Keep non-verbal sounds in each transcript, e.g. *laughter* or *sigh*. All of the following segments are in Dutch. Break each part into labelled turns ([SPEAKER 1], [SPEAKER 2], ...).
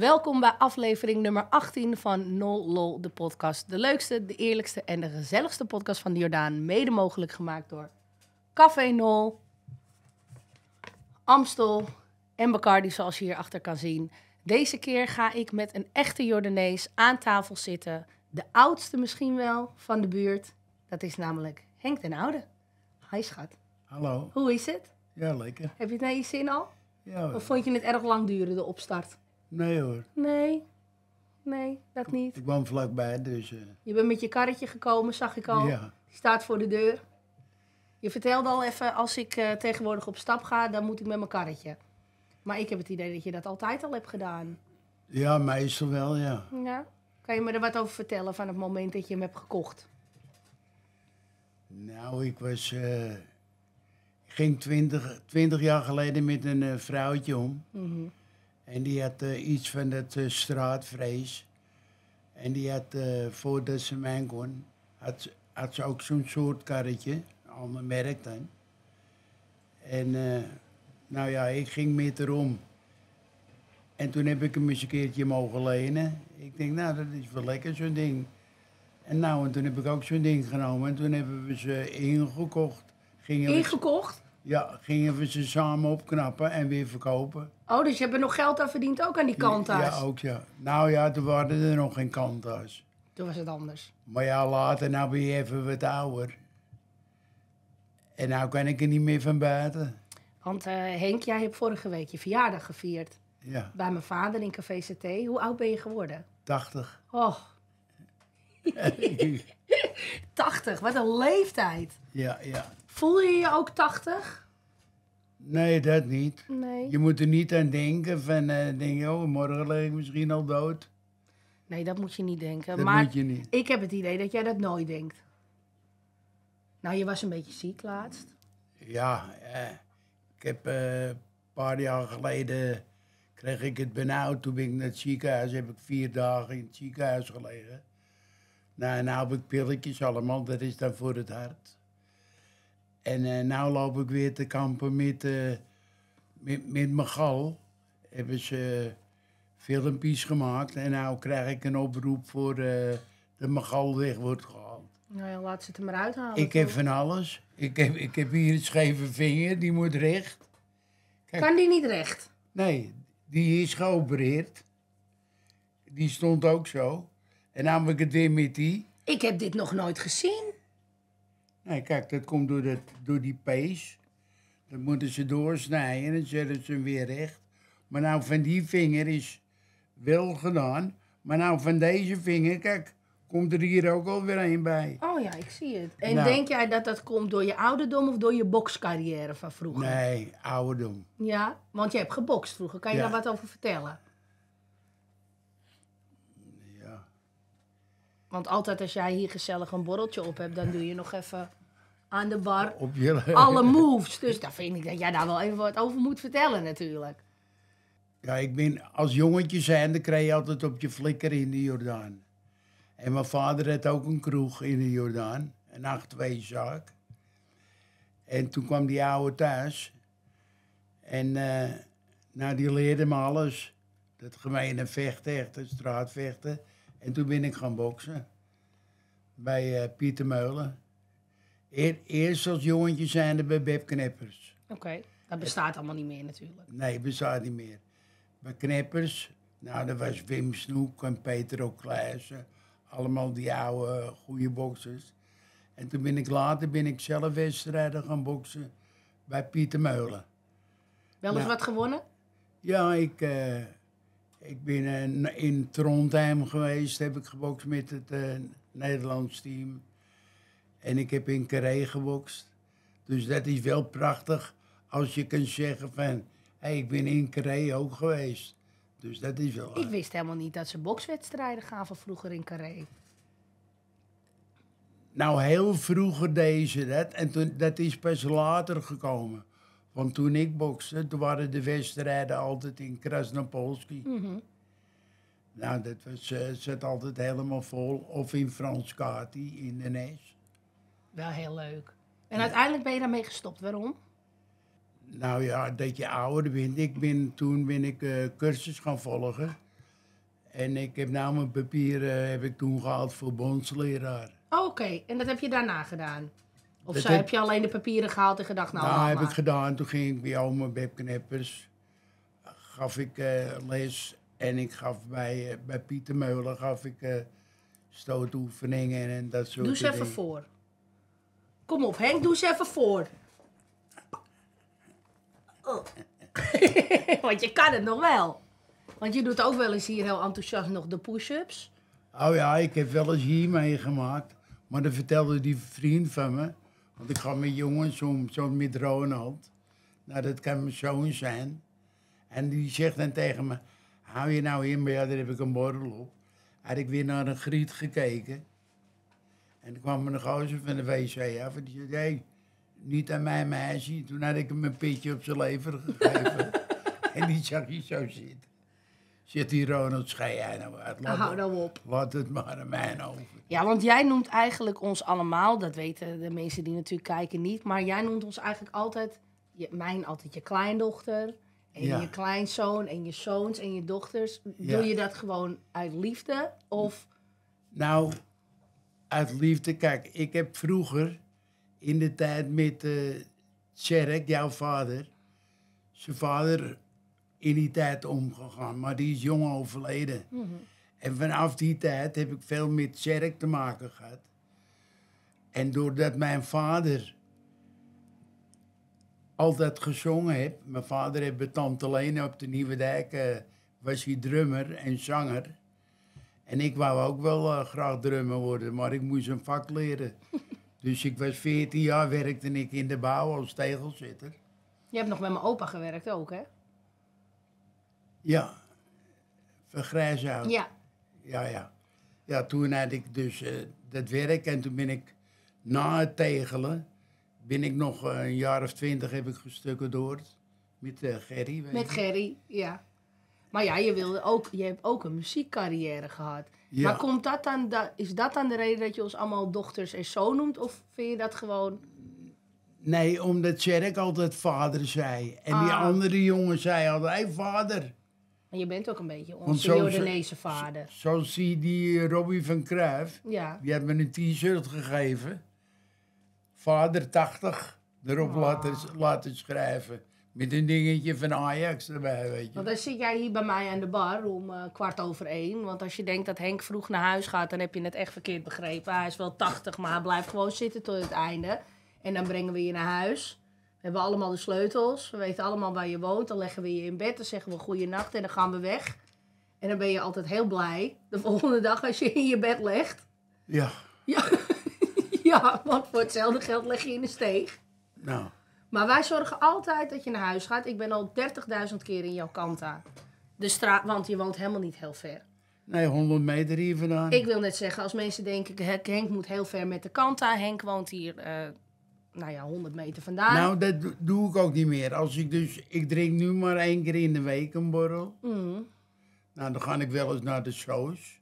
[SPEAKER 1] Welkom bij aflevering nummer 18 van Nol Lol, de podcast. De leukste, de eerlijkste en de gezelligste podcast van de Jordaan. Mede mogelijk gemaakt door Café Nol, Amstel en Bacardi, zoals je hierachter kan zien. Deze keer ga ik met een echte Jordanees aan tafel zitten. De oudste misschien wel van de buurt. Dat is namelijk Henk den Oude. Hi schat. Hallo. Hoe is het?
[SPEAKER 2] Ja, lekker.
[SPEAKER 1] Heb je het naar je zin al? Ja. Of vond je het erg lang duren, de opstart? Nee hoor. Nee. Nee, dat niet.
[SPEAKER 2] Ik woon vlakbij, dus... Eh.
[SPEAKER 1] Je bent met je karretje gekomen, zag ik al. Ja. Die staat voor de deur. Je vertelde al even, als ik eh, tegenwoordig op stap ga, dan moet ik met mijn karretje. Maar ik heb het idee dat je dat altijd al hebt gedaan.
[SPEAKER 2] Ja, meestal wel, ja.
[SPEAKER 1] Ja. Kan je me er wat over vertellen van het moment dat je hem hebt gekocht?
[SPEAKER 2] Nou, ik was... Eh, ik ging twintig, twintig jaar geleden met een vrouwtje om. Mm en die had eh, iets van dat eh, straatvrees. En die had, eh, voordat ze mijn kon, had, had ze ook zo'n soort karretje, allemaal merk dan. En nou ja, ik ging met erom. En toen heb ik hem eens een keertje mogen lenen. Ik denk, nou, dat is wel lekker, zo'n ding. En nou, en toen heb ik ook zo'n ding genomen. En toen hebben we ze ingekocht. ingekocht? Ja, gingen we ze samen opknappen en weer verkopen.
[SPEAKER 1] Oh, dus je hebt er nog geld aan verdiend ook aan die kanta's? Ja,
[SPEAKER 2] ook ja. Nou ja, toen waren er nog geen kanta's.
[SPEAKER 1] Toen was het anders.
[SPEAKER 2] Maar ja, later nou ben je even wat ouder. En nou kan ik er niet meer van buiten.
[SPEAKER 1] Want eh, Henk, jij hebt vorige week je verjaardag gevierd. Ja. Bij mijn vader in Café CT. Hoe oud ben je geworden? 80. Oh. 80, *laughs* *laughs* wat een leeftijd. Ja, ja. Voel je je ook 80?
[SPEAKER 2] Nee, dat niet.
[SPEAKER 1] Nee. Je moet
[SPEAKER 2] er niet aan denken van, uh, denk, oh, morgen lig ik misschien al dood.
[SPEAKER 1] Nee, dat moet je niet denken. Dat maar moet je niet. ik heb het idee dat jij dat nooit denkt. Nou, je was een beetje ziek laatst.
[SPEAKER 2] Ja, eh, ik heb eh, een paar jaar geleden kreeg ik het benauwd. Toen ben ik naar het ziekenhuis, heb ik vier dagen in het ziekenhuis gelegen. Nou, nou heb ik pilletjes allemaal, dat is dan voor het hart. En eh, nu loop ik weer te kampen eh, met, met, mijn gal. Hebben ze filmpjes gemaakt en nu krijg ik een oproep voor uh, dat mijn gal weg wordt gehaald.
[SPEAKER 1] Nou ja, laat ze het er maar uithalen. Ik heb
[SPEAKER 2] van alles. Ik heb, ik heb hier een scheve vinger, die moet recht. Kijk, kan die niet recht? Nee, die is geopereerd. Die stond ook zo. En namelijk nou het weer met die. Ik heb dit nog nooit gezien. Nee, kijk, dat komt door, dat, door die pees. Dat moeten ze doorsnijden en dan zetten ze hem weer recht. Maar nou, van die vinger is wel gedaan. Maar nou, van deze vinger, kijk, komt er hier ook alweer een bij.
[SPEAKER 1] Oh ja, ik zie het. En nou. denk jij dat dat komt door je ouderdom of door je bokscarrière van vroeger?
[SPEAKER 2] Nee, ouderdom.
[SPEAKER 1] Ja, want je hebt gebokst vroeger. Kan je daar wat over vertellen? Ja. Want altijd als jij hier gezellig een borreltje op hebt, dan doe je nog even aan de bar. *laughs* Alle moves. Dus daar vind ik dat jij daar wel even wat over moet vertellen natuurlijk.
[SPEAKER 2] Ja, ik ben als jongetje zijnde kreeg je altijd op je flikker in de Jordaan. En mijn vader had ook een kroeg in de Jordaan. Een 8-2 En toen kwam die oude thuis. En uh, nou, die leerde me alles. Dat gemeene vechten, echt, straatvechten. En toen ben ik gaan boksen. Bij eh, Pieter Meulen eerst als jongetje zijn er bij Beb Kneppers.
[SPEAKER 1] Oké, dat bestaat allemaal niet meer natuurlijk.
[SPEAKER 2] Nee, bestaat niet meer. Bij Kneppers, nou, dat was Wim Snoek en Peter O'Klaassen. Allemaal die oude, goede boxers. En toen ben ik later ben ik zelf wedstrijden gaan boksen bij Pieter Meulen. Wel eens nou, wat gewonnen? Ja, ik, eh, ik ben eh, in Trondheim geweest. Heb ik gebokst met het eh, Nederlands team. En ik heb in Carré gebokst. Dus dat is wel prachtig als je kunt zeggen van... Hey, ik ben in Carré ook geweest. Dus dat is wel... Ik
[SPEAKER 1] wist helemaal niet dat ze bokswedstrijden gaven vroeger in Carré.
[SPEAKER 2] Nou, heel vroeger ze dat. En toen, dat is pas later gekomen. Want toen ik bokste, toen waren de wedstrijden altijd in Krasnopolski. Mm -hmm. Nou, dat was, eh, zat altijd helemaal vol. Of in Franskati, in de Nes
[SPEAKER 1] wel heel leuk. En uiteindelijk ben je daarmee gestopt. Waarom?
[SPEAKER 2] Nou ja, dat je ouder bent. Ik ben, toen ben ik eh, cursus gaan volgen. En ik heb nou mijn papieren eh, heb ik toen gehaald voor bondsleraar.
[SPEAKER 1] Oh, Oké, en dat heb je daarna gedaan? Of heb... je alleen de papieren gehaald en gedacht, nou, nou heb ik
[SPEAKER 2] gedaan. Toen ging ik bij oma Bebkneppers. Gaf ik eh, les. En ik gaf bij, bij Pieter Meulen gaf ik uh, stootoefeningen en dat soort dingen. Doe ze even
[SPEAKER 1] voor. Kom op, Henk, doe eens even voor. Oh. *laughs* Want je kan het nog wel. Want je doet ook wel eens hier heel enthousiast nog de push-ups.
[SPEAKER 2] Oh ja, ik heb wel eens hier meegemaakt. Maar dan vertelde die vriend van me. Want ik ga met jongens om, zo met Ronald. Nou, dat kan mijn zoon zijn. En die zegt dan tegen me, hou je nou in, maar ja, daar heb ik een borrel op. Had ik weer naar een griet gekeken. En toen kwam een gozer van de wc af en die zei... Hey, niet aan mijn ziet. Toen had ik hem een pitje op zijn lever gegeven. *laughs* en die zag hij zo zitten. Zit die Ronald, schei jij nou uit. Laat Hou nou op. Wat het maar aan mijn over.
[SPEAKER 1] Ja, want jij noemt eigenlijk ons allemaal, dat weten de mensen die natuurlijk kijken niet, maar jij noemt ons eigenlijk altijd, je, mijn altijd, je kleindochter en je kleinzoon en je zoons en je dochters. Doe je dat gewoon uit liefde of...
[SPEAKER 2] Nou, uit liefde. Kijk, ik heb vroeger in de tijd met uh, eh, Tjerk, jouw vader, zijn vader in die tijd omgegaan, maar die is jong overleden. Mhm. En vanaf die tijd heb ik veel met Tjerk te maken gehad. En doordat mijn vader altijd gezongen heeft, mijn vader heeft bij Tante Lena op de Nieuwe Dijk, eh, was hij drummer en zanger. En ik wou ook wel eh, graag drummer worden, maar ik moest een vak leren. *laughs* dus ik was 14 jaar, werkte ik in de bouw als tegelzitter. Je
[SPEAKER 1] hebt nog met mijn opa gewerkt ook, hè?
[SPEAKER 2] Ja, van Ja. Ja, ja. Ja, toen had ik dus eh, dat werk en toen ben ik na het tegelen, ben ik nog eh, een jaar of twintig heb ik door met Gerry. Met
[SPEAKER 1] Gerry, ja. Maar ja, je, wilde ook, je hebt ook een muziekcarrière gehad. Ja. Maar komt dat dan, is dat dan de reden dat je ons allemaal dochters en zo noemt? Of vind je dat gewoon...
[SPEAKER 2] Nee, omdat Jerk altijd vader zei. En die ah. andere jongen zei altijd, hey, vader.
[SPEAKER 1] Maar je bent ook een beetje onze Jordaanese vader.
[SPEAKER 2] Zo, zie je die eh, Robbie van Cruijff. Ja. Die heeft me een t-shirt gegeven. Vader 80 erop ah. laten, laten schrijven. Met een dingetje van Ajax erbij, weet je. Want
[SPEAKER 1] dan zit jij hier bij mij aan de bar om eh, kwart over één. Want als je denkt dat Henk vroeg naar huis gaat, dan heb je het echt verkeerd begrepen. Hij is wel tachtig, maar hij blijft gewoon zitten tot het einde. En dan brengen we je naar huis. We hebben allemaal de sleutels. We weten allemaal waar je woont. Dan leggen we je in bed. Dan zeggen we goeienacht en dan gaan we weg. En dan ben je altijd heel blij de *laughs* volgende dag als je in je bed legt.
[SPEAKER 2] Ja. Ja,
[SPEAKER 1] *laughs* ja want voor hetzelfde geld leg je in de steeg. Nou. Maar wij zorgen altijd dat je naar huis gaat. Ik ben al 30.000 keer in kanta De straat, want je woont helemaal niet heel ver.
[SPEAKER 2] Nee, 100 meter hier vandaan. Ik
[SPEAKER 1] wil net zeggen, als mensen denken, Henk moet heel ver met de Kanta. Henk woont hier, eh, nou ja, 100 meter vandaan. Nou,
[SPEAKER 2] dat doe ik ook niet meer. Als ik dus, ik drink nu maar één keer in de week een borrel. Mhm. Nou, dan ga ik wel eens naar de shows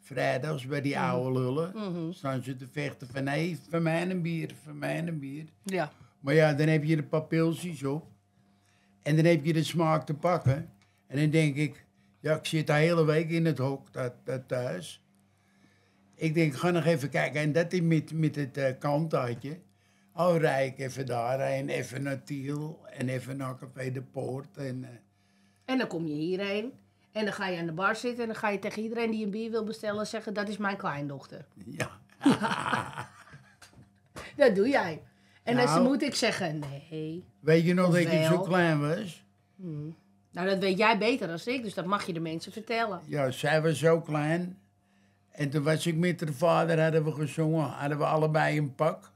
[SPEAKER 2] vrijdags bij die mhm. oude lullen. Mm -hmm. Staan ze te vechten van, nee, hey, van mij een bier, van mij een bier. Ja. Maar ja, dan heb je de papilsie op. En dan heb je de smaak te pakken. En dan denk ik, ja, ik zit daar hele week in het hok dat, dat thuis. Ik denk, ga nog even kijken. En dat is met, met het uh, eh, kantaatje. Oh, ik even daarheen, even naar Tiel en even naar Café de Poort. En, eh.
[SPEAKER 1] en dan kom je hierheen en dan ga je aan de bar zitten en dan ga je tegen iedereen die een bier wil bestellen zeggen, dat is mijn kleindochter.
[SPEAKER 2] Ja. ja.
[SPEAKER 1] *laughs* dat doe jij. En dan nou, moet ik zeggen, eh, nee.
[SPEAKER 2] Weet je nog dat ik zo klein was?
[SPEAKER 1] Hmm. Nou, dat weet jij beter dan ik, dus dat mag je de mensen vertellen.
[SPEAKER 2] Ja, zij was zo klein. En toen was ik met haar vader, hadden we gezongen, hadden we allebei een pak.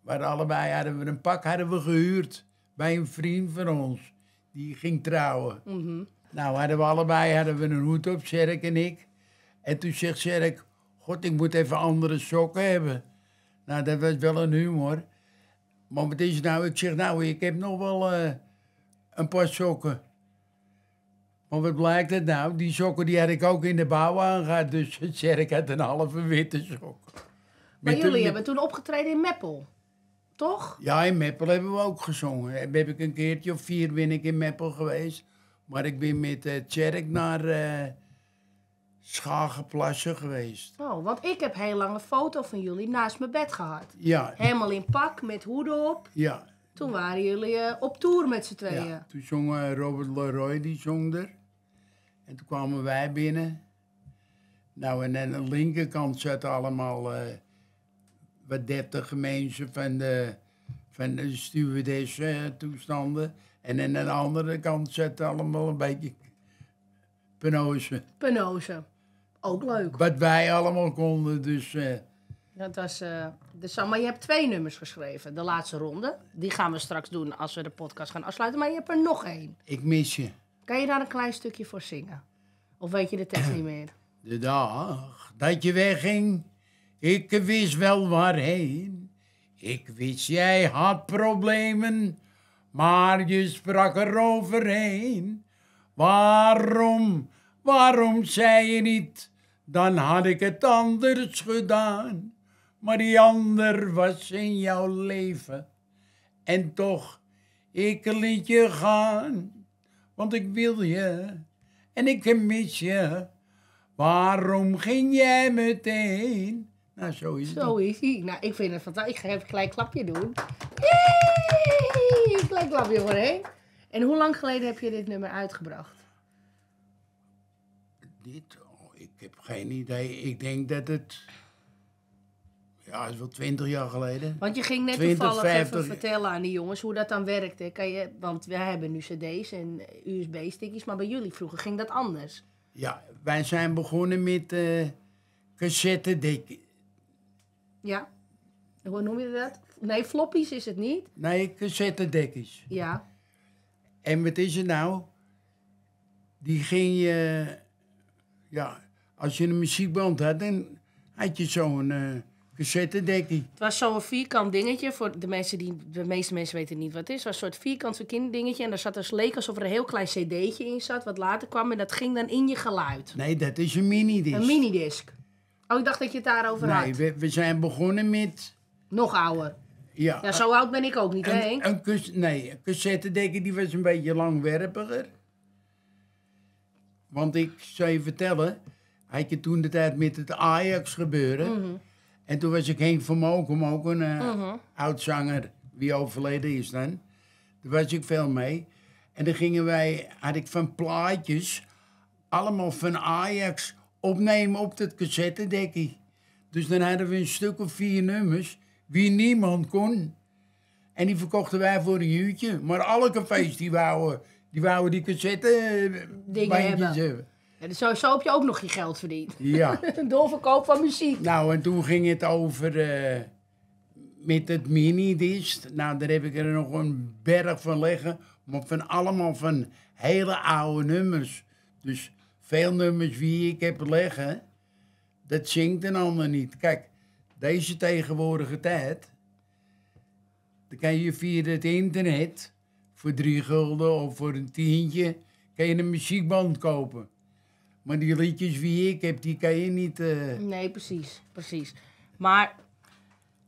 [SPEAKER 2] Maar allebei hadden we een pak, hadden we gehuurd bij een vriend van ons. Die ging trouwen. Mhm. Nou, hadden we allebei hadden we een hoed op, Zerk en ik. En toen zegt Zerk, god, ik moet even andere sokken hebben. Nou, dat was wel een humor. Maar wat is nou? Ik zeg, nou, ik heb nog wel eh, een paar sokken. Maar wat blijkt het nou? Die sokken die had ik ook in de bouw aangehad. Dus *laughs* zeg, ik had een halve witte sok. Maar jullie hebben
[SPEAKER 1] toen opgetreden in Meppel, toch?
[SPEAKER 2] Ja, in Meppel hebben we ook gezongen. Heb ik een keertje of vier ben ik in Meppel geweest. Maar ik ben met uh, naar... Eh, Schagenplassen geweest.
[SPEAKER 1] Oh, want ik heb heel lang een foto van jullie naast mijn bed gehad. Ja. Helemaal in pak, met hoeden op. Ja. Toen waren jullie eh, op tour met z'n tweeën. Ja,
[SPEAKER 2] toen zong eh, Robert Leroy, die zong er. En toen kwamen wij binnen. Nou, en aan de linkerkant zaten allemaal eh, wat dertig mensen van de, van de stewardess toestanden. En aan de andere kant zaten allemaal een beetje penozen.
[SPEAKER 1] Penozen. Ook leuk.
[SPEAKER 2] Wat wij allemaal konden, dus... Eh,
[SPEAKER 1] dat was, uh, dus, maar je hebt twee nummers geschreven. De laatste ronde. Die gaan we straks doen als we de podcast gaan afsluiten. Maar je hebt er nog één.
[SPEAKER 2] Ik mis je.
[SPEAKER 1] Kan je daar een klein stukje voor zingen? Of weet je de tekst niet meer? *clears throat*
[SPEAKER 2] De dag dat je wegging, ik wist wel waarheen. Ik wist jij had problemen, maar je sprak er overheen. Waarom, waarom zei je niet dan had ik het anders gedaan. Maar die ander was in jouw leven. En toch, ik liet je gaan, want ik wil je en ik mis je. Waarom ging jij meteen? Nou, zo is het. Zo
[SPEAKER 1] is hij. Nou, ik vind het fantastisch. Ik ga even een klein klapje doen. Yay! Klein klapje voor hè? En hoe lang geleden heb je dit nummer uitgebracht?
[SPEAKER 2] Dit heb geen idee. Ik denk dat het... Ja, is wel twintig jaar geleden. Want je ging net toevallig even vertellen
[SPEAKER 1] aan die jongens hoe dat dan werkte. Kan je, want wij hebben nu cd's en USB-stickies, maar bij jullie vroeger ging dat anders.
[SPEAKER 2] Ja, wij zijn begonnen met uh,
[SPEAKER 1] Ja, hoe noem je dat? Nee, floppies is het niet.
[SPEAKER 2] Nee, cassette-dekjes Ja. En wat is het nou? Die ging je... ja, als je een muziekband had, dan had je zo'n uh, eh, cassettedekkie. Het
[SPEAKER 1] was zo'n vierkant dingetje. Voor de, mensen die, de meeste mensen weten niet wat het is. Het was een soort vierkant dingetje En daar zat dus leek alsof er een heel klein cd'tje in zat, wat later kwam. En dat ging dan in je geluid. Nee,
[SPEAKER 2] dat is een minidisc. Een
[SPEAKER 1] minidisc. Oh, ik dacht dat je het daarover had.
[SPEAKER 2] Nee, we, zijn begonnen met... Nog ouder. Ja. ja zo oud ben ik ook niet, hè Een, cassette nee, een cassettedekkie die was een beetje langwerpiger. Want ik zou je vertellen, had je toen de tijd met het Ajax gebeuren. Mhm. En toen was ik vermogen om ook een oud zanger wie oudzanger wie overleden is dan. Daar was ik veel mee. En dan gingen wij, had ik van plaatjes, allemaal van Ajax, opnemen op dat cassettedekkie. Dus dan hadden we een stuk of vier nummers, wie niemand kon. En die verkochten wij voor een uurtje. Maar alle cafés die wouden die, wouden die cassette hebben. hebben. En dus zo, zo heb je ook nog je
[SPEAKER 1] geld verdiend. Ja.
[SPEAKER 2] *laughs* Doorverkoop van muziek. Nou, en toen ging het over eh, met het minidisc. Nou, daar heb ik er nog een berg van liggen. Maar van allemaal van hele oude nummers. Dus veel nummers wie ik heb liggen, dat zingt een ander niet. Kijk, deze tegenwoordige tijd, dan kan je via het internet voor drie gulden of voor een tientje, kan je een muziekband kopen. Maar die liedjes wie ik heb, die kan je niet... Eh.
[SPEAKER 1] Nee, precies, precies. Maar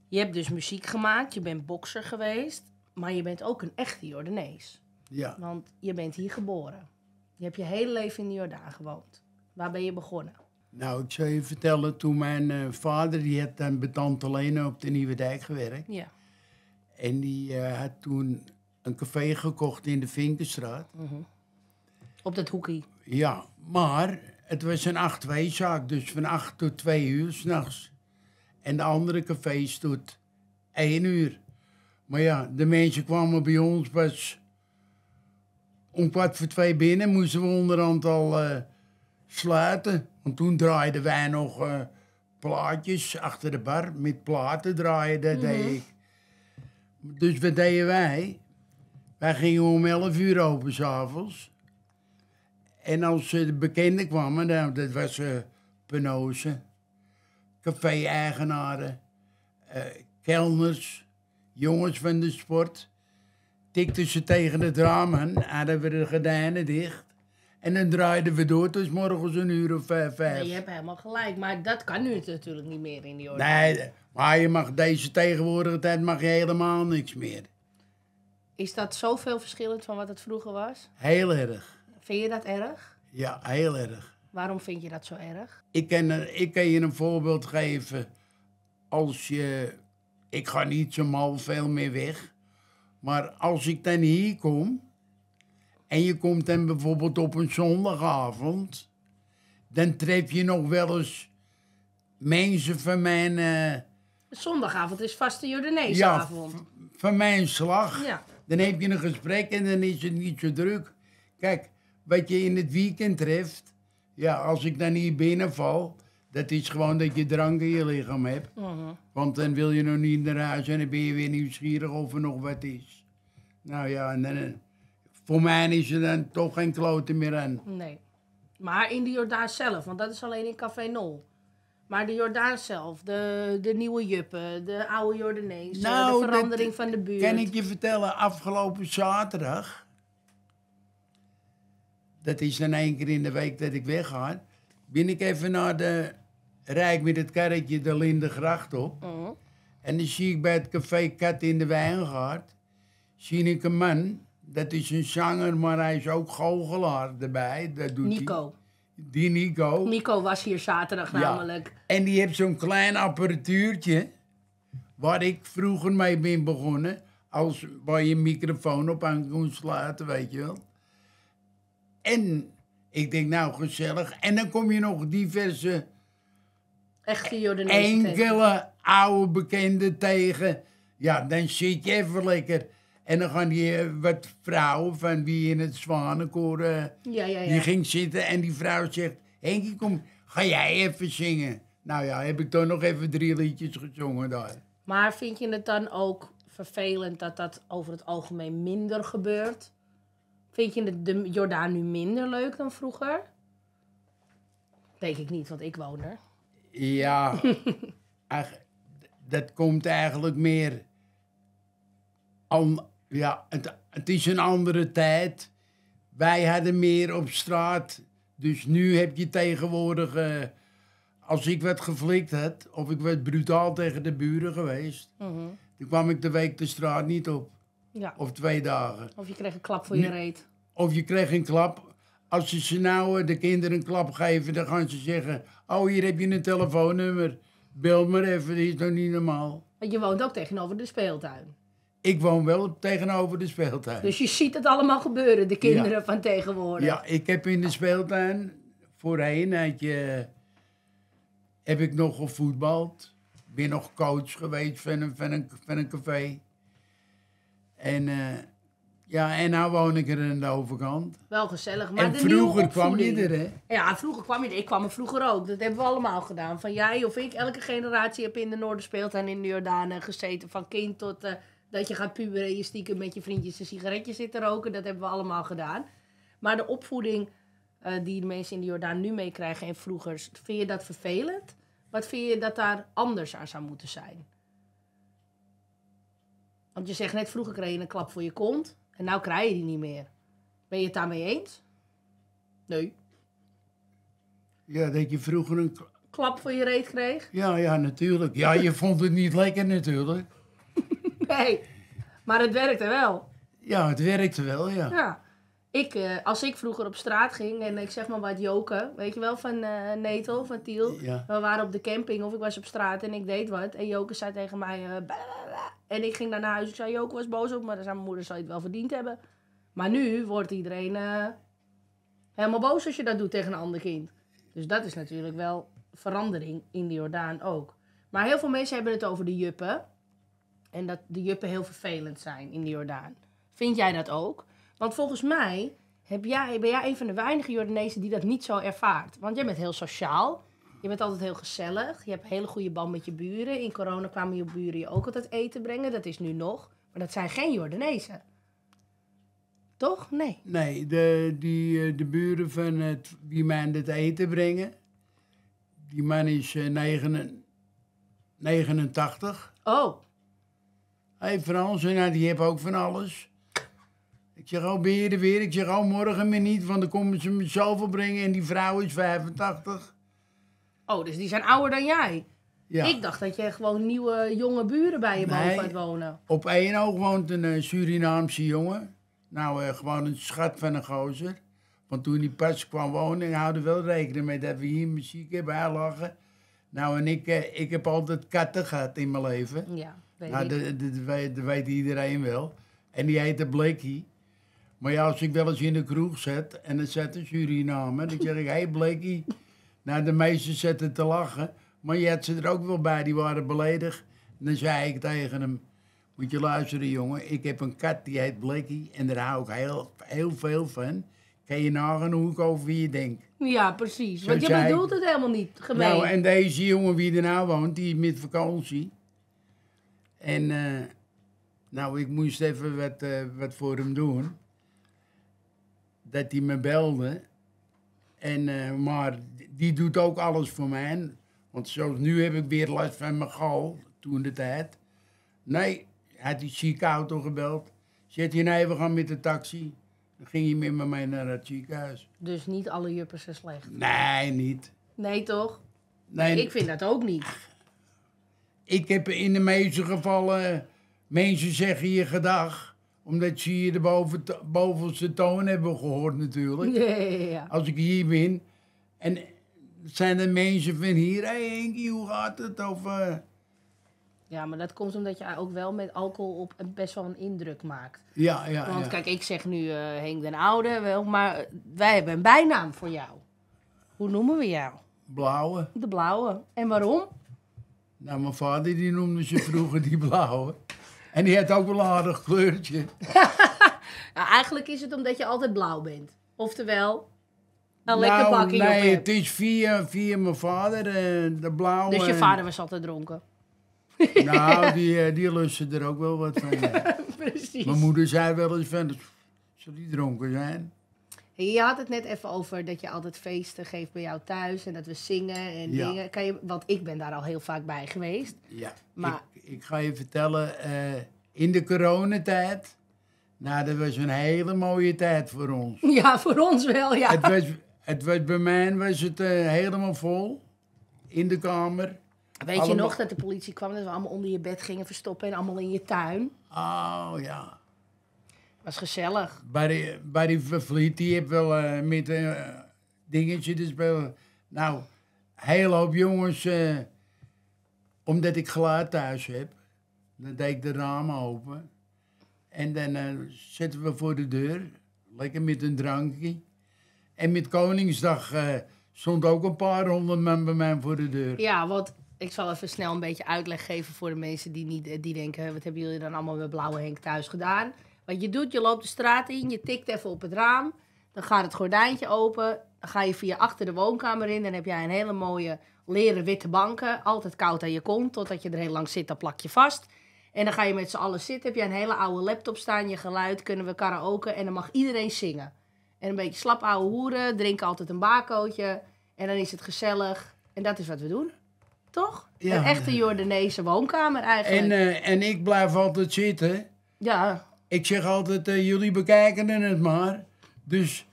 [SPEAKER 1] je hebt dus muziek gemaakt, je bent bokser geweest, maar je bent ook een echte Jordanees. Ja. Want je bent hier geboren. Je hebt je hele leven in de Jordaan gewoond. Waar ben je begonnen?
[SPEAKER 2] Nou, ik zou je vertellen, toen mijn eh, vader, die had dan bij Tante op de Nieuwe Dijk gewerkt. Ja. En die eh, had toen een café gekocht in de Vinkenstraat.
[SPEAKER 1] Mhm. Op dat hoekie?
[SPEAKER 2] Ja. Maar het was een 8-2 zaak, dus van 8 tot 2 uur s'nachts. En de andere cafés tot 1 uur. Maar ja, de mensen kwamen bij ons pas om kwart voor twee binnen. Moesten we onderhand al eh, sluiten. Want toen draaiden wij nog eh, plaatjes achter de bar. Met platen draaien, dat deed mhm. ik. Dus wat deden wij? Wij gingen om 11 uur open s'avonds. En als de bekenden kwamen, nou, dat was uh, eh, penozen, café-eigenaren, uh, jongens van de sport. Tikten ze tegen de raam en hadden we de gordijnen dicht. En dan draaiden we door tot morgens een uur of vijf. je hebt
[SPEAKER 1] helemaal gelijk, maar dat kan nu natuurlijk niet meer in die orde. Nee,
[SPEAKER 2] maar je mag deze tegenwoordige tijd mag je helemaal niks meer.
[SPEAKER 1] Is dat zoveel verschillend van wat het vroeger was?
[SPEAKER 2] Heel erg.
[SPEAKER 1] Vind je dat erg?
[SPEAKER 2] Ja, heel erg.
[SPEAKER 1] Waarom vind je dat zo erg?
[SPEAKER 2] Ik kan, eh, ik kan je een voorbeeld geven. Als je. Ik ga niet zo mal veel meer weg. Maar als ik dan hier kom. En je komt dan bijvoorbeeld op een zondagavond. Dan tref je nog wel eens mensen van mijn. Eh, zondagavond is vaste joodse Ja, van mijn slag. Ja. Dan heb je een gesprek en dan is het niet zo druk. Kijk, wat je in het weekend treft. Ja, als ik dan hier binnenval, dat is gewoon dat je drank in je lichaam hebt. Mhm. Want dan wil je nog niet naar huis en dan ben je weer nieuwsgierig of er nog wat is. Nou ja, en dan, eh, voor mij is er dan toch geen klote meer aan.
[SPEAKER 1] Nee. Maar in de Jordaan zelf, want dat is alleen in Café Nol. Maar de Jordaan zelf, de, de nieuwe juppen, de oude Jordanees, nou, de verandering van de buurt. Kan ik
[SPEAKER 2] je vertellen, afgelopen zaterdag dat is dan één keer in de week dat ik wegga. Ben ik even naar de Rijk met het karretje de Lindegracht op. Oh. En dan zie ik bij het café Kat in de Wijngaard... zie ik een man, dat is een zanger, maar hij is ook goochelaar erbij. Dat doet Nico. Die, Nico.
[SPEAKER 1] Nico was hier zaterdag ja. namelijk.
[SPEAKER 2] En die heeft zo'n klein apparatuurtje... waar ik vroeger mee ben begonnen... als waar je een microfoon op aan kon sluiten, weet je wel. En ik denk, nou gezellig. En dan kom je nog diverse
[SPEAKER 1] Echte Jordanezen enkele
[SPEAKER 2] oude bekenden tegen. Ja, dan zit je even lekker. En dan gaan die eh, wat vrouwen van wie in het zwanenkoor... ja, eh, ja, ja. Die ging zitten en die vrouw zegt... Henkie, kom, ga jij even zingen? Nou ja, heb ik toch nog even drie liedjes gezongen daar.
[SPEAKER 1] Maar vind je het dan ook vervelend dat dat over het algemeen minder gebeurt? Vind je de, Jordaan nu minder leuk dan vroeger? Denk ik niet, want ik woon er.
[SPEAKER 2] Ja, *laughs* dat komt eigenlijk meer. An, ja, het, het is een andere tijd. Wij hadden meer op straat. Dus nu heb je tegenwoordig. Eh, als ik werd geflikt had, of ik werd brutaal tegen de buren geweest, mm dan kwam ik de week de straat niet op. Ja. Of twee dagen.
[SPEAKER 1] Of je kreeg een klap voor je reet.
[SPEAKER 2] Of je kreeg een klap. Als ze, ze nou eh, de kinderen een klap geven, dan gaan ze zeggen... Oh, hier heb je een telefoonnummer. Bel maar even, dit is nog niet normaal.
[SPEAKER 1] Want je woont ook tegenover de speeltuin.
[SPEAKER 2] Ik woon wel tegenover de speeltuin. Dus
[SPEAKER 1] je ziet het allemaal gebeuren, de kinderen van tegenwoordig. Ja,
[SPEAKER 2] ik heb in de speeltuin voorheen had je, heb ik nog gevoetbald. Ben nog coach geweest van een, van een, van een café. En, uh, ja, en nou woon ik er aan de overkant.
[SPEAKER 1] Wel gezellig, maar en vroeger kwam je Ja, vroeger kwam je er. Ik kwam er vroeger ook. Dat hebben we allemaal gedaan. Van jij of ik, elke generatie heb in de Noorden speelt en in de Jordaan gezeten. Van kind tot eh, dat je gaat puberen en je stiekem met je vriendjes een sigaretje zit te roken. Dat hebben we allemaal gedaan. Maar de opvoeding eh, die de mensen in de Jordaan nu meekrijgen en vroeger, vind je dat vervelend? Wat vind je dat daar anders aan zou moeten zijn? Want je zegt net, vroeger kreeg je een klap voor je kont. En nou krijg je die niet meer. Ben je het daarmee eens? Nee.
[SPEAKER 2] Ja, dat je vroeger een
[SPEAKER 1] klap voor je reet kreeg?
[SPEAKER 2] Ja, ja, natuurlijk. Ja, je *laughs* vond het niet lekker natuurlijk.
[SPEAKER 1] nee, maar het werkte wel.
[SPEAKER 2] Ja, het werkte wel, ja.
[SPEAKER 1] Ja. Ik, eh, als ik vroeger op straat ging en ik zeg maar wat joken, weet je wel, van uh, Netel, van Tiel. We waren op de camping of ik was op straat en ik deed wat. En Joken zei tegen mij, eh, en ik ging naar huis. Ik zei, Joko was boos op maar Dan mijn moeder, zal het wel verdiend hebben. Maar nu wordt iedereen eh, helemaal boos als je dat doet tegen een ander kind. Dus dat is natuurlijk wel verandering in die Jordaan ook. Maar heel veel mensen hebben het over de juppen. En dat de juppen heel vervelend zijn in die Jordaan. Vind jij dat ook? Want volgens mij heb jij, ben jij een van de weinige Jordanezen die dat niet zo ervaart. Want jij bent heel sociaal. Je bent altijd heel gezellig. Je hebt een hele goede band met je buren. In corona kwamen je buren je ook altijd eten brengen. Dat is nu nog. Maar dat zijn geen Jordanezen.
[SPEAKER 2] Toch? Nee. Nee, de, die, eh, de buren van het, die man het eten brengen. Die man is 89. Eh, oh. Hé Frans, nou, die heeft ook van alles. Ik zeg, al, oh, ben je weer? Ik zeg, al, oh, morgen meer niet, want dan komen ze me zoveel brengen. En die vrouw is 85.
[SPEAKER 1] Oh, dus die zijn ouder dan jij? Ja. Ik dacht dat je gewoon nieuwe, jonge buren bij je boven had wonen.
[SPEAKER 2] Op één oog woont een eh, Surinaamse jongen. Nou, eh, gewoon een schat van een gozer. Want toen die pas kwam wonen, houden we wel rekening mee dat we hier muziek hebben lachen. Nou, en ik, eh, ik heb altijd katten gehad in mijn leven. Ja, weet nou, dat, dat, weet, weet iedereen wel. En die heette Blakey. Maar ja, als ik wel eens in de kroeg zet en er zet een Suriname, dan zeg ik, hé hey Blakey... Nou, de meesten zetten te lachen. Maar je had ze er ook wel bij, die waren beledigd. En dan zei ik tegen hem... Moet je luisteren, jongen. Ik heb een kat, die heet Blackie. En daar hou ik heel, heel veel van. Kan je nagaan hoe ik over wie je denk.
[SPEAKER 1] Ja, precies. Want je bedoelt het helemaal niet, gemeen. Nou, en deze
[SPEAKER 2] jongen wie er nou woont, die is met vakantie. En eh, nou, ik moest even wat, eh, wat voor hem doen. Dat hij me belde. En, eh, maar die doet ook alles voor mij. Want zoals nu heb ik weer last van mijn gal, toen de tijd. Nee, had die ziekenauto gebeld. Zet je nou even gaan met de taxi. Dan ging je met mij naar het ziekenhuis.
[SPEAKER 1] Dus niet alle juppers zijn slecht?
[SPEAKER 2] Nee, niet.
[SPEAKER 1] Nee, toch? Nee, nee ik vind dat ook niet.
[SPEAKER 2] Ik heb in de meeste gevallen mensen zeggen je gedag omdat ze hier de bovenste toon hebben gehoord natuurlijk. Ja, ja, ja. Als ik hier ben En zijn er mensen van hier, hé hoe gaat het? Of, eh,
[SPEAKER 1] Ja, maar dat komt omdat je ook wel met alcohol op best wel een indruk maakt.
[SPEAKER 2] Ja, ja. Want kijk,
[SPEAKER 1] ik zeg nu uh, Henk den Oude wel, maar wij hebben een bijnaam voor jou. Hoe noemen we jou?
[SPEAKER 2] Blauwe. De
[SPEAKER 1] blauwe. En waarom?
[SPEAKER 2] Nou, mijn vader die noemde ze vroeger die blauwe. En die heeft ook wel een aardig kleurtje. *laughs*
[SPEAKER 1] Nou, eigenlijk is het omdat je altijd blauw bent. Oftewel, een lekker pakje. Nou, nee, het
[SPEAKER 2] is via, mijn vader, en eh, de blauwe... Dus je vader was altijd dronken? Nou, *laughs* die, eh, die lusten er ook wel wat van. *laughs* Precies. Mijn moeder zei wel eens van, zal die dronken zijn?
[SPEAKER 1] Je had het net even over dat je altijd feesten geeft bij jou thuis en dat we zingen en dingen. Kan je, want ik ben daar al heel vaak bij geweest.
[SPEAKER 2] Ja, maar... ik, ga je vertellen, eh, in de coronatijd, nou dat was een hele mooie tijd voor ons.
[SPEAKER 1] *laughs* Ja, voor ons wel, ja. Het
[SPEAKER 2] was, het was, bij mij was eh, helemaal vol, in de kamer. Weet je nog
[SPEAKER 1] dat de politie kwam, dat we allemaal onder je bed gingen verstoppen en allemaal in je tuin?
[SPEAKER 2] Oh ja, was
[SPEAKER 1] gezellig.
[SPEAKER 2] Bij die, bij die Vliet, die heb wel uh, met een eh, dingetje dus wel, Nou, heel hoop jongens, eh, omdat ik geluid thuis heb, dan deed ik de ramen open. En dan zitten we voor de deur, lekker met een drankje. En met Koningsdag stond ook een paar honderd man bij mij voor de deur.
[SPEAKER 1] Ja, want ik zal even snel een beetje uitleg geven voor de mensen die, niet, die denken... wat hebben jullie dan allemaal met Blauwe Henk thuis gedaan? Wat je doet, je loopt de straat in, je tikt even op het raam. Dan gaat het gordijntje open. Dan ga je via achter de woonkamer in. Dan heb jij een hele mooie leren witte banken. Altijd koud aan je kont, totdat je er heel lang zit, dan plak je vast. En dan ga je met z'n allen zitten. Heb je een hele oude laptop staan, je geluid, kunnen we karaoke. En dan mag iedereen zingen. En een beetje slap hoeren, drinken altijd een bakootje. En dan is het gezellig. En dat is wat we doen. Toch? Ja, een echte Jordanese woonkamer eigenlijk. En,
[SPEAKER 2] eh, en ik blijf altijd zitten. Ja. Ik zeg altijd, eh, jullie bekijken het maar. Dus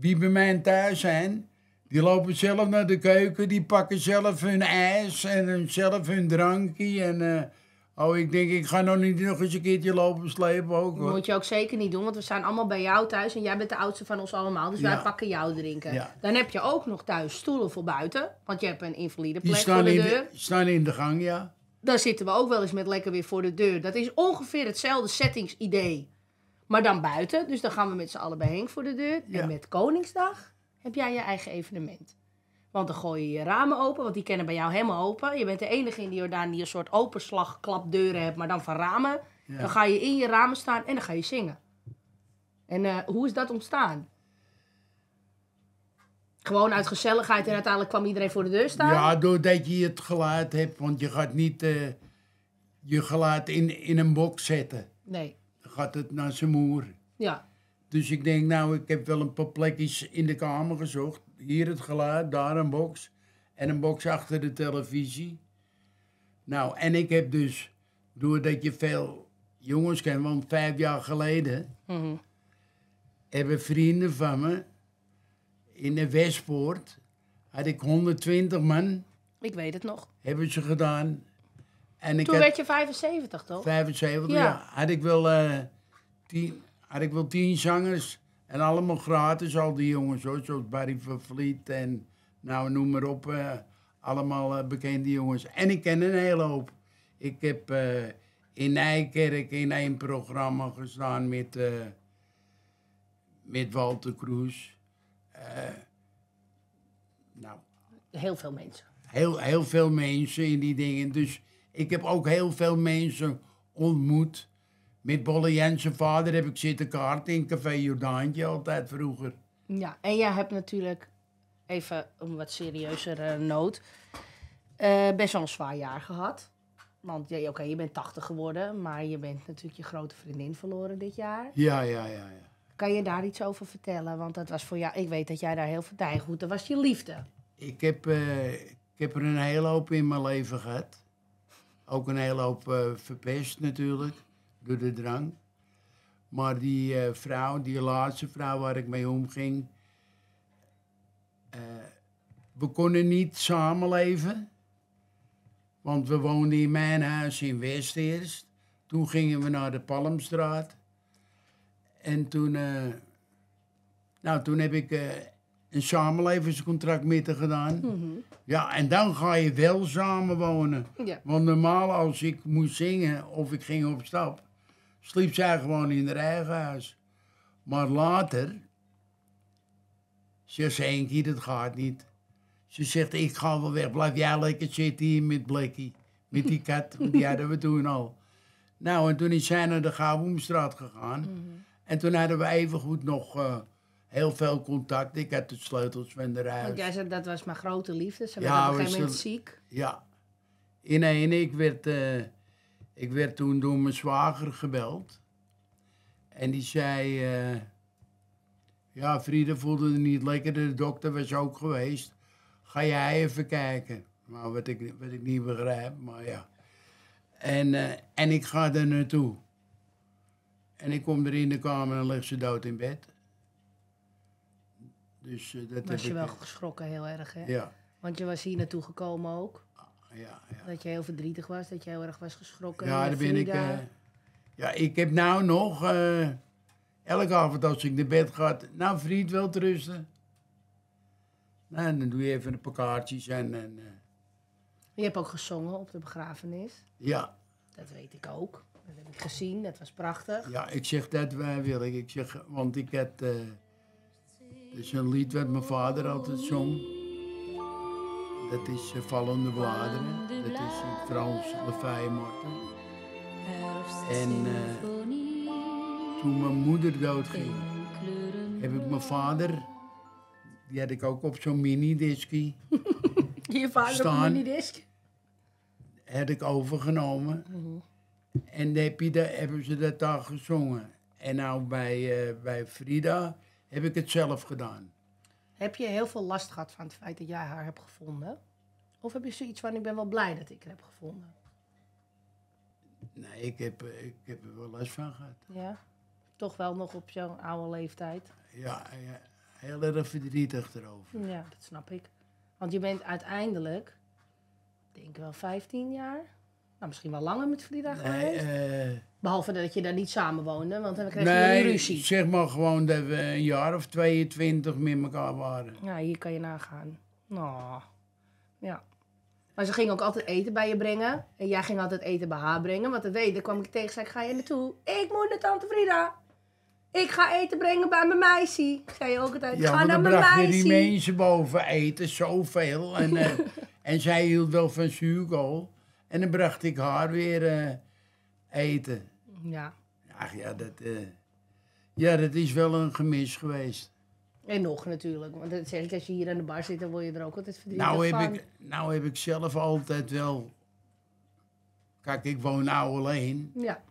[SPEAKER 2] wie bij mij thuis zijn, die lopen zelf naar de keuken, die pakken zelf hun ijs en zelf hun drankje. En eh, oh, ik denk, ik ga nog niet nog eens een keertje lopen slepen ook. Dat moet je
[SPEAKER 1] ook zeker niet doen, want we zijn allemaal bij jou thuis en jij bent de oudste van ons allemaal. Dus wij pakken jou drinken. Dan heb je ook nog thuis stoelen voor buiten, want je hebt een invalide plek voor de,
[SPEAKER 2] staan in de gang, ja
[SPEAKER 1] dan zitten we ook wel eens met lekker weer voor de deur. Dat is ongeveer hetzelfde settingsidee. Maar dan buiten. Dus dan gaan we met z'n allen bij voor de deur. En met Koningsdag heb jij je eigen evenement. Want dan gooi je je ramen open, want die kennen bij jou helemaal open. Je bent de enige in de Jordaan die een soort openslagklapdeuren hebt, maar dan van ramen. Dan ga je in je ramen staan en dan ga je zingen. En eh, hoe is dat ontstaan? Gewoon uit gezelligheid en uiteindelijk kwam iedereen voor de deur staan? Ja,
[SPEAKER 2] doordat je het geluid hebt, want je gaat niet eh, je geluid in, in een box zetten. Nee. Dan gaat het naar zijn moer. Ja. Dus ik denk, nou, ik heb wel een paar plekjes in de kamer gezocht. Hier het geluid, daar een box. En een box achter de televisie. Nou, en ik heb dus, doordat je veel jongens kent, want vijf jaar geleden mhm. hebben vrienden van me in de Westpoort had ik 120 man.
[SPEAKER 1] Ik weet het nog.
[SPEAKER 2] Hebben ze gedaan. En ik Toen werd
[SPEAKER 1] je 75, toch?
[SPEAKER 2] 75, ja. Had ik wel, eh, tien, had ik wel tien zangers. En allemaal gratis, al die jongens Zoals Barry van Vliet en nou noem maar op. Eh, allemaal eh, bekende jongens. En ik ken een hele hoop. Ik heb in Nijkerk in één programma gestaan met, met Walter Kroes. Eh,
[SPEAKER 1] nou, heel veel mensen.
[SPEAKER 2] Heel, heel veel mensen in die dingen. Dus ik heb ook heel veel mensen ontmoet. Met Bolle Jensen vader heb ik zitten kaarten in Café Jordaantje altijd vroeger.
[SPEAKER 1] Ja, en jij hebt natuurlijk, even een wat serieuzere eh, noot, eh, best wel een zwaar jaar gehad. Want ja, oké, je bent 80 geworden, maar je bent natuurlijk je grote vriendin verloren dit jaar.
[SPEAKER 2] Ja, ja, ja. ja.
[SPEAKER 1] Kan je daar iets over vertellen? Want dat was voor jou, ik weet dat jij daar heel veel tijd goed, dat was je liefde.
[SPEAKER 2] Ik heb, eh, ik heb er een hele hoop in mijn leven gehad. Ook een hele hoop eh, verpest natuurlijk, door de drang. Maar die eh, vrouw, die laatste vrouw waar ik mee omging, we konden niet samenleven. Want we woonden in mijn huis in West Toen gingen we naar de Palmstraat. En toen, eh, nou, toen heb ik eh, een samenlevingscontract met haar gedaan. Mhm. Ja, en dan ga je wel samenwonen. Ja. Want normaal als ik moest zingen of ik ging op stap, sliep zij gewoon in haar eigen huis. Maar later, ze zei keer, dat gaat niet. Ze zegt, ik ga wel weg, blijf jij lekker zitten hier met Blackie. Met die kat, want die hadden we toen al. *laughs* Nou, en toen is zij naar de Gaboemstraat gegaan. Mhm. En toen hadden we evengoed nog eh, heel veel contact. Ik had de sleutels van de huis. Want jij zei,
[SPEAKER 1] dat was mijn grote liefde. Ze ja, werd op een gegeven moment ziek.
[SPEAKER 2] Ja. In één, ik werd, eh, ik werd toen door mijn zwager gebeld. En die zei... Eh, ja, Frieda voelde het niet lekker. De dokter was ook geweest. Ga jij even kijken. Nou, wat ik, wat ik niet begrijp, maar ja. En, en ik ga er naartoe. En ik kom er in de kamer en leg ze dood in bed. Dus uh, dat was je wel
[SPEAKER 1] geschrokken heel erg, hè? Ja. Want je was hier naartoe gekomen ook. Ah, ja, ja. Dat je heel verdrietig was, dat je heel erg was geschrokken. Ja, daar ben ik. Eh,
[SPEAKER 2] ja, ik heb nou nog. Eh, elke avond als ik naar bed ga. Nou, vriend, wil rusten. Nou, en dan doe je even een paar kaartjes en. en
[SPEAKER 1] je hebt ook gezongen op de begrafenis. Ja. Dat weet ik ook. Dat heb ik gezien, dat was prachtig. Ja,
[SPEAKER 2] ik zeg dat wij wil ik. ik zeg, want ik heb Uh, een lied wat mijn vader altijd zong. Dat is eh, Vallende Bladeren. Dat is in Frans Lefay Morten. En eh, toen mijn moeder doodging, heb ik mijn vader. Die had ik ook op zo'n minidiskie.
[SPEAKER 1] *laughs* Je vader staan, op een mini-disk?
[SPEAKER 2] Heb ik overgenomen. Mhm. En daar hebben ze dat dan gezongen. En nou bij, eh, bij Frida heb ik het zelf gedaan.
[SPEAKER 1] Heb je heel veel last gehad van het feit dat jij haar hebt gevonden? Of heb je zoiets van, ik ben wel blij dat ik haar heb gevonden?
[SPEAKER 2] Nee, ik heb, eh, ik heb er wel last van gehad.
[SPEAKER 1] Ja, toch wel nog op zo'n oude leeftijd.
[SPEAKER 2] Ja, ja, heel erg verdrietig erover.
[SPEAKER 1] Ja, dat snap ik. Want je bent uiteindelijk, denk ik wel 15 jaar, nou, misschien wel langer met Frida geweest. Eh, Behalve dat je daar niet samen woonde, want dan kreeg nee, je een ruzie.
[SPEAKER 2] zeg maar gewoon dat we een jaar of 22 met elkaar waren.
[SPEAKER 1] Ja, hier kan je nagaan. Nou, ja. Maar ze ging ook altijd eten bij je brengen. En jij ging altijd eten bij haar brengen. Want dat weet, dan kwam ik tegen, zei ik, ga je naartoe? Ik moet naar tante Frida. Ik ga eten brengen bij mijn meisje. Zei je ook altijd, ja, ga naar mijn meisje. Ja, die mensen
[SPEAKER 2] boven eten, zoveel. En, eh, *laughs* en zij hield wel van zuurkool. En dan bracht ik haar weer eh, eten. Ja. Ach ja dat, eh, ja, dat is wel een gemis geweest.
[SPEAKER 1] En nog natuurlijk, want dat als je hier aan de bar zit, dan word je er ook altijd verdrietig nou heb Ik,
[SPEAKER 2] nou heb ik zelf altijd wel... Kijk, ik woon nou alleen. Ja.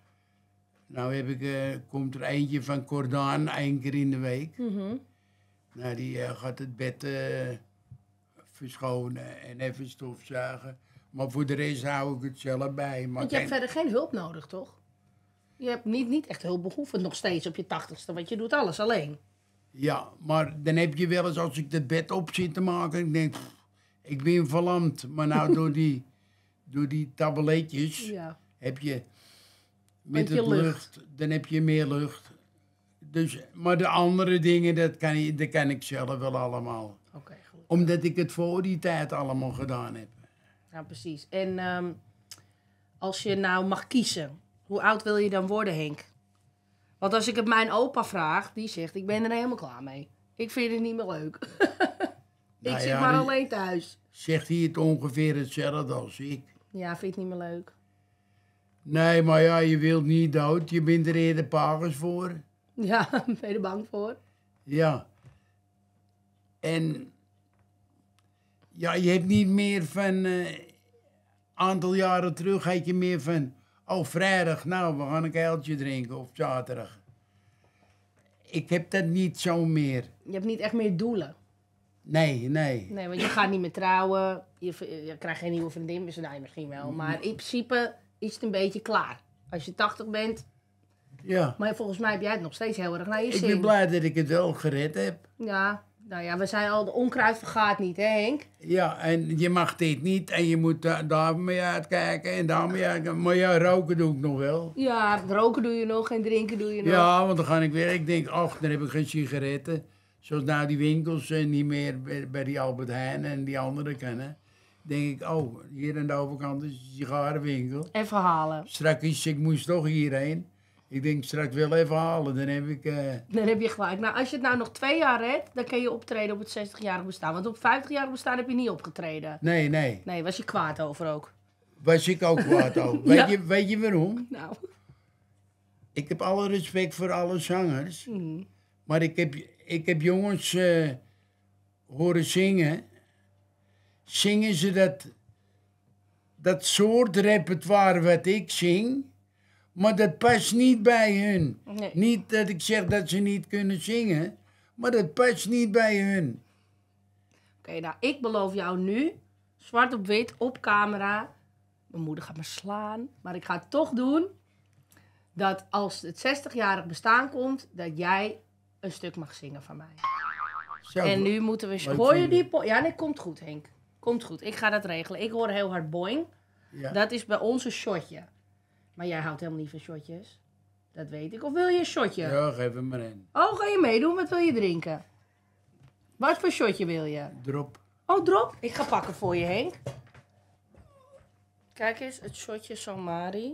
[SPEAKER 2] Nou heb ik, eh, komt er eentje van Cordaan één keer in de week. Mm Nou, die gaat het bed uh, verschonen en even stofzuigen. Maar voor de rest hou ik het zelf bij. Maar Want je hebt verder
[SPEAKER 1] geen hulp nodig, toch? Je hebt niet, niet echt hulpbehoevend nog steeds op je tachtigste, want je doet alles alleen.
[SPEAKER 2] Ja, maar dan heb je wel eens als ik het bed op zit te maken, ik denk, ik ben verlamd. Maar nou, door *laughs* die, door die tabletjes heb je met je het lucht. dan heb je meer lucht. Dus, maar de andere dingen, dat kan, dat kan ik zelf wel allemaal. Oké, goed. Omdat ik het voor die tijd allemaal gedaan heb.
[SPEAKER 1] Nou, precies. En ehm, als je nou mag kiezen, hoe oud wil je dan worden, Henk? Want als ik het mijn opa vraag, die zegt: Ik ben er helemaal klaar mee. Ik vind het niet meer leuk. *laughs* Nou ik nou zit maar alleen thuis.
[SPEAKER 2] Zegt hij het ongeveer hetzelfde als ik?
[SPEAKER 1] Ja, vind het niet meer leuk.
[SPEAKER 2] Nee, maar ja, je wilt niet dood. Je bent er eerder pagens voor.
[SPEAKER 1] Ja, *laughs* ben je er bang voor?
[SPEAKER 2] Ja. En ja, je hebt niet meer van... Een eh, aantal jaren terug had je meer van... Oh, vrijdag, nou, we gaan een keiltje drinken. Of zaterdag. Ik heb dat niet zo meer.
[SPEAKER 1] Je hebt niet echt meer doelen.
[SPEAKER 2] Nee, nee.
[SPEAKER 1] Nee, want je gaat niet meer trouwen. Je, je krijgt geen nieuwe vriendin. Dus nee, misschien wel. Mm. Maar in principe is het een beetje klaar. Als je 80 bent. Ja. Maar volgens mij heb jij het nog steeds heel erg naar je ik zin. Ik ben blij
[SPEAKER 2] dat ik het wel gered heb.
[SPEAKER 1] Ja. Nou ja, we zijn al, de onkruid vergaat niet, hè
[SPEAKER 2] Henk? Ja, en je mag dit niet en je moet daar, ja mee uitkijken en daar uitkijken. Maar ja, roken doe ik nog wel.
[SPEAKER 1] Ja, roken doe je nog en drinken doe je nog. Ja,
[SPEAKER 2] want dan ga ik weer. Ik denk, ach, dan heb ik geen sigaretten. Zoals nou die winkels en eh, niet meer bij, die Albert Heijn en die andere kennen. Denk ik, oh, hier aan de overkant is een sigarenwinkel. En verhalen. Straks, ik moest toch hierheen. Ik denk straks wel even halen, dan heb ik... Eh,
[SPEAKER 1] dan heb je gelijk. Nou, als je het nou nog twee jaar hebt, dan kun je optreden op het 60-jarig bestaan. Want op 50-jarig bestaan heb je niet opgetreden. Nee, nee. Nee, was je kwaad over ook.
[SPEAKER 2] Was ik ook kwaad over. *laughs* Weet, je, weet je waarom? Nou. Ik heb alle respect voor alle zangers. Mhm. Maar ik heb, ik heb jongens eh, horen zingen. Zingen ze dat, dat soort repertoire wat ik zing maar dat past niet bij hun. Niet dat ik zeg dat ze niet kunnen zingen, maar dat past niet bij hun.
[SPEAKER 1] Oké, nou, ik beloof jou nu, zwart op wit, op camera. Mijn moeder gaat me slaan, maar ik ga toch doen. Dat als het 60-jarig bestaan komt, dat jij een stuk mag zingen van mij. en nu moeten we... Gooi je die... Ja, nee, komt goed, Henk. Komt goed. Ik ga dat regelen. Ik hoor heel hard boing. Ja. Dat is bij ons een shotje. Maar jij houdt helemaal niet van shotjes. Dat weet ik. Of wil je een shotje? Ja,
[SPEAKER 2] geef hem maar in.
[SPEAKER 1] Oh, ga je meedoen? Wat wil je drinken? Wat voor shotje wil je? Drop. Oh, drop? Ik ga pakken voor je, Henk. Kijk eens, het shotje Samari.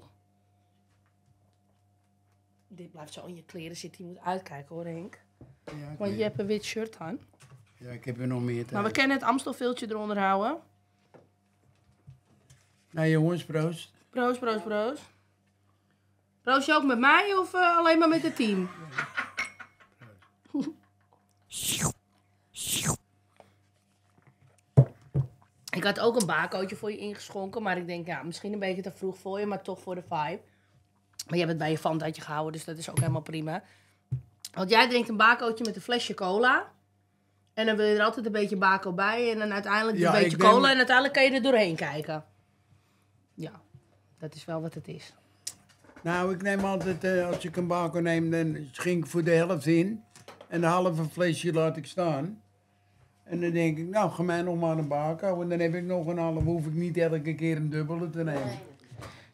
[SPEAKER 1] Dit blijft zo in je kleren zitten. Je moet uitkijken hoor, Henk. Ja, Want je hebt een wit shirt aan.
[SPEAKER 2] Ja, ik heb er nog meer tijd. Maar we kennen het
[SPEAKER 1] Amstelveeltje eronder houden.
[SPEAKER 2] Nou jongens, proost.
[SPEAKER 1] Proost, proost, broos. Roosje je ook met mij of eh, alleen maar met het team? Ik had ook een bakootje voor je ingeschonken, maar ik denk, ja, misschien een beetje te vroeg voor je, maar toch voor de vibe. Maar je hebt het bij je fantaatje gehouden, dus dat is ook helemaal prima. Want jij drinkt een bakootje met een flesje cola. En dan wil je er altijd een beetje bako bij. En dan uiteindelijk een beetje cola. En uiteindelijk kan je er doorheen kijken. Ja, dat is wel wat het is.
[SPEAKER 2] Nou, ik neem altijd, eh, als ik een bako neem, dan schink ik voor de helft in. En de halve flesje laat ik staan. En dan denk ik, nou, ga mij nog maar een bako. En dan heb ik nog een halve, hoef ik niet elke keer een dubbele te nemen.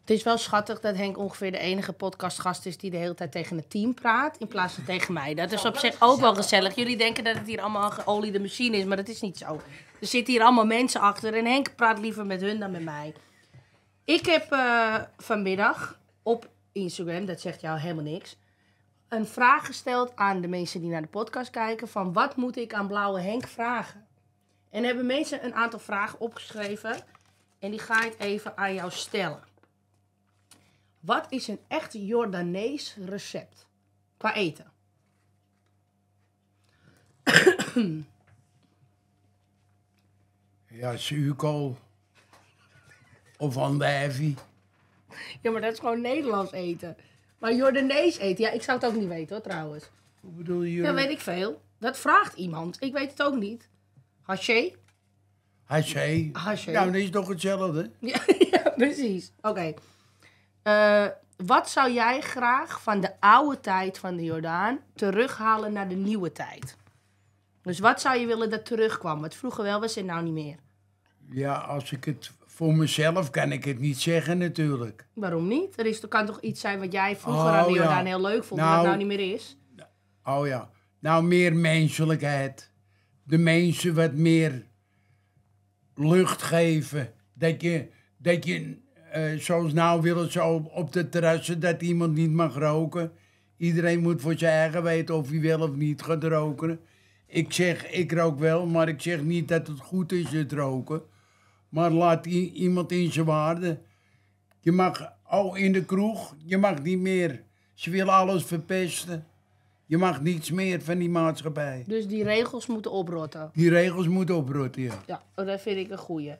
[SPEAKER 1] Het is wel schattig dat Henk ongeveer de enige podcastgast is die de hele tijd tegen het team praat. In plaats van tegen mij. Dat is op oh, zich ook wel gezellig. Jullie denken dat het hier allemaal de machine is, maar dat is niet zo. Er zitten hier allemaal mensen achter. En Henk praat liever met hun dan met mij. Ik heb eh, vanmiddag op Instagram, dat zegt jou helemaal niks. Een vraag gesteld aan de mensen die naar de podcast kijken: van wat moet ik aan Blauwe Henk vragen? En hebben mensen een aantal vragen opgeschreven. En die ga ik even aan jou stellen. Wat is een echt Jordanees recept qua eten?
[SPEAKER 2] Ja, zuurkool. Of andijvie.
[SPEAKER 1] Ja, maar dat is gewoon Nederlands eten. Maar Jordanees eten, ja, ik zou het ook niet weten hoor, trouwens.
[SPEAKER 2] Hoe bedoel je? Dat weet ik
[SPEAKER 1] veel. Dat vraagt iemand. Ik weet het ook niet. Haché?
[SPEAKER 2] Haché. Haché. Nou, dat is toch hetzelfde?
[SPEAKER 1] Ja, *laughs* ja precies. Oké. Eh, wat zou jij graag van de oude tijd van de Jordaan terughalen naar de nieuwe tijd? Dus wat zou je willen dat terugkwam? Wat vroeger wel was en nou niet
[SPEAKER 2] meer. Ja, als ik het voor mezelf kan ik het niet zeggen natuurlijk.
[SPEAKER 1] Waarom niet? Er, is, er kan toch iets zijn wat jij vroeger oh, aan Jordaan heel leuk vond, nou, wat nou niet meer is?
[SPEAKER 2] Oh ja. Nou, meer menselijkheid. De mensen wat meer lucht geven. Dat je, dat je uh, zoals nou willen ze op, op de terrassen, dat iemand niet mag roken. Iedereen moet voor zijn eigen weten of hij wel of niet gaat roken. Ik zeg, ik rook wel, maar ik zeg niet dat het goed is, het roken maar laat iemand in zijn waarde. Je mag al in de kroeg, je mag niet meer. Ze willen alles verpesten. Je mag niets meer van die maatschappij.
[SPEAKER 1] Dus die regels moeten oprotten?
[SPEAKER 2] Die regels moeten oprotten, ja.
[SPEAKER 1] Ja, oh, dat vind ik een goeie.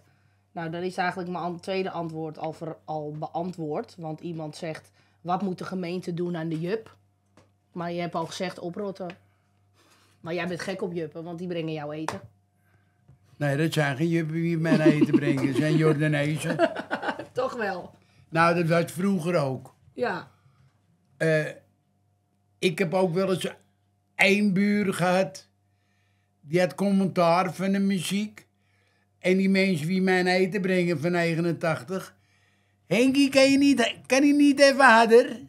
[SPEAKER 1] Nou, dan is eigenlijk mijn tweede antwoord al, al beantwoord. Want iemand zegt, wat moet de gemeente doen aan de JUP? Maar je hebt al gezegd oprotten. Maar jij bent gek op juppen, want die brengen jou eten.
[SPEAKER 2] Nee, dat zijn geen juppen die mij naar eten brengen. Dat zijn Jordanezen.
[SPEAKER 1] *laughs* Toch wel.
[SPEAKER 2] Nou, dat was vroeger ook. Ja. Eh, ik heb ook wel eens één buur gehad. Die had commentaar van de muziek. En die mensen die mij naar eten brengen van 89. Henkie, kan je niet, kan je niet even harder?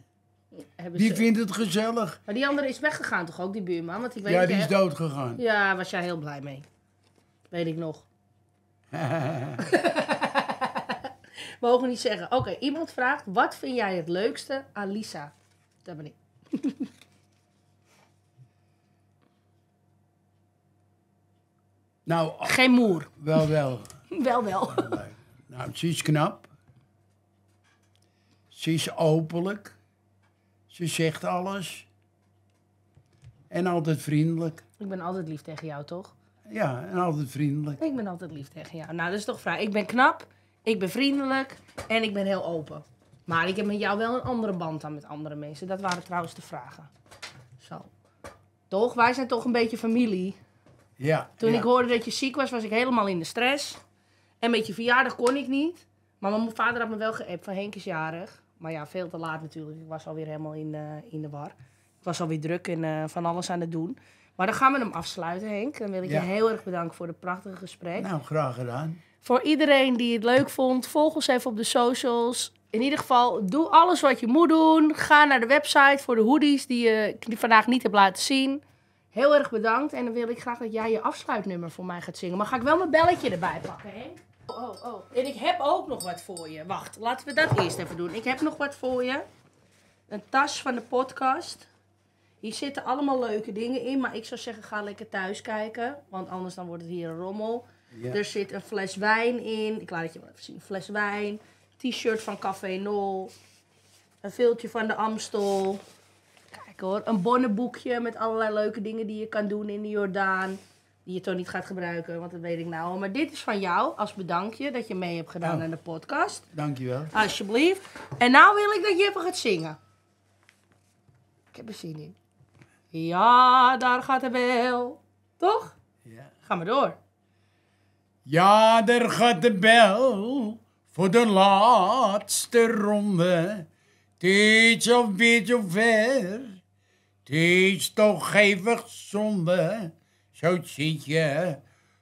[SPEAKER 2] Hebben die vindt het gezellig. Maar die andere is weggegaan toch
[SPEAKER 1] ook, die buurman? Want ik weet ja, die is
[SPEAKER 2] doodgegaan.
[SPEAKER 1] Ja, was jij heel blij mee. Weet ik nog. *laughs* Mogen niet zeggen. Oké, iemand vraagt: wat vind jij het leukste aan Lisa? Dat ben ik.
[SPEAKER 2] nou, oh, Geen moer. Wel, wel.
[SPEAKER 1] *laughs* wel, wel.
[SPEAKER 2] Nou, ze is knap. Ze is openlijk. Ze zegt alles. En altijd vriendelijk. Ik ben altijd lief tegen jou, toch? Ja, en altijd vriendelijk. Ik ben altijd lief
[SPEAKER 1] tegen jou. Nou, dat is toch vrij. Ik ben knap, ik ben vriendelijk en ik ben heel open. Maar ik heb met jou wel een andere band dan met andere mensen. Dat waren trouwens de vragen. Zo. Toch? Wij zijn toch een beetje familie.
[SPEAKER 2] Ja. Toen ik
[SPEAKER 1] hoorde dat je ziek was, was ik helemaal in de stress. En met je verjaardag kon ik niet. Maar mijn vader had me wel geappt van Henk jarig. Maar ja, veel te laat natuurlijk. Ik was alweer helemaal in de, eh, in de war. Ik was alweer druk en eh, van alles aan het doen. Maar dan gaan we hem afsluiten, Henk. Dan wil ik je heel erg bedanken voor het prachtige gesprek. Nou, graag gedaan. Voor iedereen die het leuk vond, volg ons even op de socials. In ieder geval, doe alles wat je moet doen. Ga naar de website voor de hoodies die je vandaag niet hebt laten zien. Heel erg bedankt. En dan wil ik graag dat jij je afsluitnummer voor mij gaat zingen. Maar ga ik wel mijn belletje erbij pakken, Henk? Oh, oh. oh. En ik heb ook nog wat voor je. Wacht, laten we dat eerst even doen. Ik heb nog wat voor je. Een tas van de podcast. Hier zitten allemaal leuke dingen in, maar ik zou zeggen ga lekker thuis kijken, want anders dan wordt het hier een rommel. Er zit een fles wijn in, ik laat het je wel even zien, fles wijn, t-shirt van Café Nol, een viltje van de Amstel. Kijk hoor, een bonnenboekje met allerlei leuke dingen die je kan doen in de Jordaan. Die je toch niet gaat gebruiken, want dat weet ik nou. Maar dit is van jou als bedankje dat je mee hebt gedaan oh. aan de podcast. Dankjewel. Alsjeblieft. En nou wil ik dat je even gaat zingen. Ik heb er zin in. Ja, daar gaat de bel. Toch? Ja. Ga maar door.
[SPEAKER 2] Ja, daar gaat de bel voor de laatste ronde. al weer beetje ver, is toch gevig zonde. Zo zit je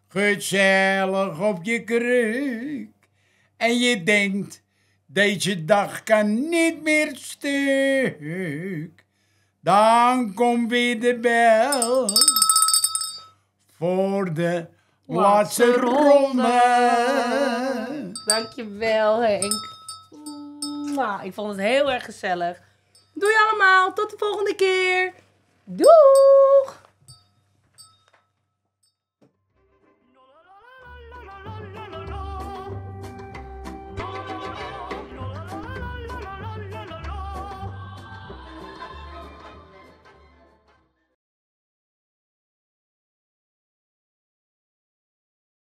[SPEAKER 2] gezellig op je kruk. En je denkt, deze dag kan niet meer stuk. Dan komt weer de bel voor de laatste ronde.
[SPEAKER 1] Dankjewel Henk. Nou, ik vond het heel erg gezellig. Doei allemaal, tot de volgende keer. Doeg!